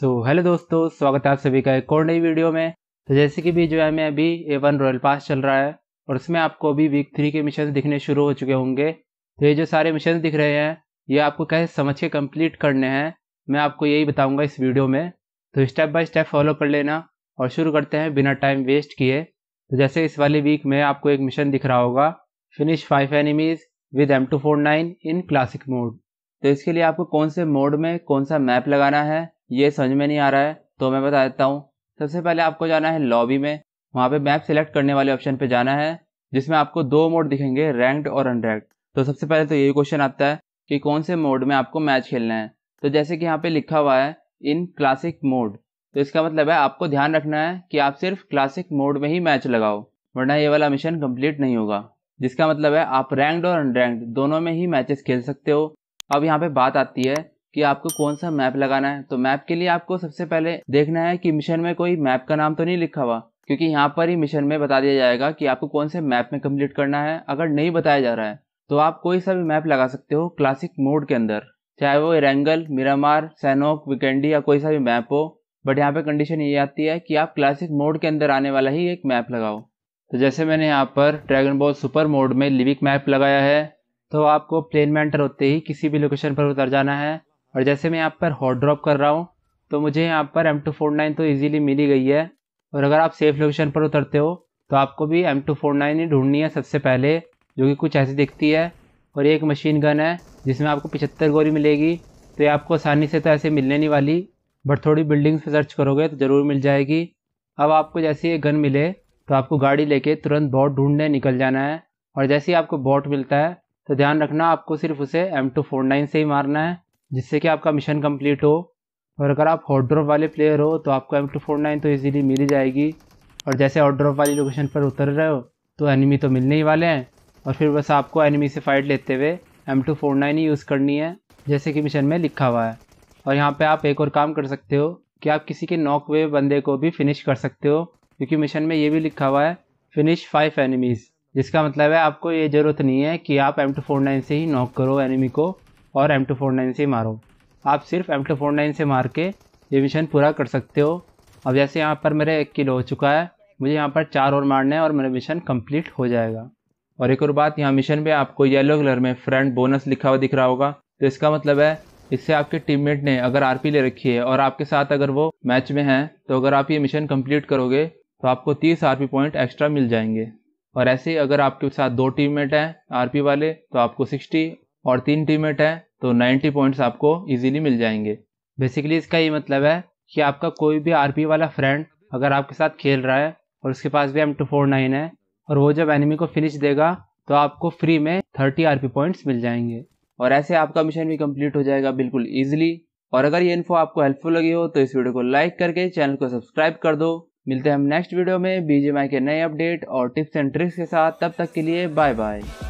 सो so, hello दोस्तों स्वागत है आप सभी का एक और नई वीडियो में तो जैसे कि भी जो है मैं अभी ए वन रॉयल पास चल रहा है और उसमें आपको अभी वीक थ्री के मिशन दिखने शुरू हो चुके होंगे तो ये जो सारे मिशन दिख रहे हैं ये आपको कैसे समझ के कम्प्लीट करने हैं मैं आपको यही बताऊँगा इस वीडियो में तो स्टेप बाय स्टेप फॉलो कर लेना और शुरू करते हैं बिना टाइम वेस्ट किए तो जैसे इस वाले वीक में आपको एक मिशन दिख रहा होगा finish five enemies with M two four nine in classic mode तो इसके लिए आपको कौन से मोड में कौन सा मैप लगाना है ये समझ में नहीं आ रहा है तो मैं बता देता हूँ सबसे पहले आपको जाना है लॉबी में वहाँ पे मैप सेलेक्ट करने वाले ऑप्शन पे जाना है जिसमें आपको दो मोड दिखेंगे रैंक्ड और अनरैंक्ड तो सबसे पहले तो यही क्वेश्चन आता है कि कौन से मोड में आपको मैच खेलना है तो जैसे कि यहाँ पे लिखा हुआ है इन क्लासिक मोड तो इसका मतलब है आपको ध्यान रखना है कि आप सिर्फ क्लासिक मोड में ही मैच लगाओ वरना ये वाला मिशन कम्प्लीट नहीं होगा जिसका मतलब है आप रैंक्ड और अनरैंक्ड दोनों में ही मैचेस खेल सकते हो अब यहाँ पे बात आती है कि आपको कौन सा मैप लगाना है तो मैप के लिए आपको सबसे पहले देखना है कि मिशन में कोई मैप का नाम तो नहीं लिखा हुआ क्योंकि यहाँ पर ही मिशन में बता दिया जाएगा कि आपको कौन से मैप में कम्प्लीट करना है अगर नहीं बताया जा रहा है तो आप कोई सा भी मैप लगा सकते हो क्लासिक मोड के अंदर चाहे वो एरेंगल मिरामार सैनोक विकेंडी या कोई सा भी मैप हो बट यहाँ पे कंडीशन ये आती है कि आप क्लासिक मोड के अंदर आने वाला ही एक मैप लगाओ तो जैसे मैंने यहाँ पर ड्रैगन बॉल सुपर मोड में लिविक मैप लगाया है तो आपको प्लेन में एंटर होते ही किसी भी लोकेशन पर उतर जाना है और जैसे मैं यहाँ पर हॉट ड्रॉप कर रहा हूँ तो मुझे यहाँ पर एम टू फोर नाइन तो ईजिली मिल ही गई है और अगर आप सेफ लोकेशन पर उतरते हो तो आपको भी एम टू फोर नाइन ही ढूंढनी है सबसे पहले जो कि कुछ ऐसी दिखती है और एक मशीन गन है जिसमें आपको पिछहत्तर गोली मिलेगी तो ये आपको आसानी से तो ऐसे मिलने नहीं वाली बट थोड़ी बिल्डिंग्स पर सर्च करोगे तो ज़रूर मिल जाएगी अब आपको जैसे ये गन मिले तो आपको गाड़ी लेके तुरंत बॉट ढूंढने निकल जाना है और जैसे ही आपको बॉट मिलता है तो ध्यान रखना आपको सिर्फ उसे एम टू फोर नाइन से ही मारना है जिससे कि आपका मिशन कंप्लीट हो और अगर आप हॉट ड्रॉप वाले प्लेयर हो तो आपको एम टू फोर नाइन तो ईजीली मिल ही जाएगी और जैसे हॉट ड्रॉप वाली लोकेशन पर उतर रहे हो तो एनिमी तो मिलने ही वाले हैं और फिर बस आपको एनिमी से फाइट लेते हुए एम टू फोर नाइन ही यूज़ करनी है जैसे कि मिशन में लिखा हुआ है और यहाँ पर आप एक और काम कर सकते हो कि आप किसी के नॉक वे बंदे को भी फिनिश कर सकते हो क्योंकि मिशन में ये भी लिखा हुआ है फिनिश फाइव एनिमीज़ जिसका मतलब है आपको ये ज़रूरत नहीं है कि आप एम टू फोर नाइन से ही नॉक करो एनिमी को और एम टू फोर नाइन से मारो आप सिर्फ एम टू फोर नाइन से मार के ये मिशन पूरा कर सकते हो अब जैसे यहाँ पर मेरा एक किलो हो चुका है मुझे यहाँ पर चार और मारना है और मेरा मिशन कंप्लीट हो जाएगा और एक और बात यहाँ मिशन में आपको येलो कलर में फ्रेंड बोनस लिखा हुआ दिख रहा होगा तो इसका मतलब है इससे आपके टीममेट ने अगर आरपी ले रखी है और आपके साथ अगर वो मैच में हैं तो अगर आप ये मिशन कंप्लीट करोगे तो आपको 30 आरपी पॉइंट एक्स्ट्रा मिल जाएंगे और ऐसे ही अगर आपके साथ दो टीममेट हैं आरपी वाले तो आपको 60 और तीन टीममेट हैं तो 90 पॉइंट्स आपको इजीली मिल जाएंगे बेसिकली इसका ये मतलब है कि आपका कोई भी आरपी वाला फ्रेंड अगर आपके साथ खेल रहा है और उसके पास भी एम टू फोर नाइन है और वो जब एनिमी को फिनिश देगा तो आपको फ्री में थर्टी आर पी पॉइंट्स मिल जाएंगे और ऐसे आपका मिशन भी कम्प्लीट हो जाएगा बिल्कुल ईजिली और अगर ये इन्फो आपको हेल्पफुल लगी हो तो इस वीडियो को लाइक करके चैनल को सब्सक्राइब कर दो मिलते हैं हम नेक्स्ट वीडियो में बीजेमआई के नए अपडेट और टिप्स एंड ट्रिक्स के साथ तब तक के लिए बाय बाय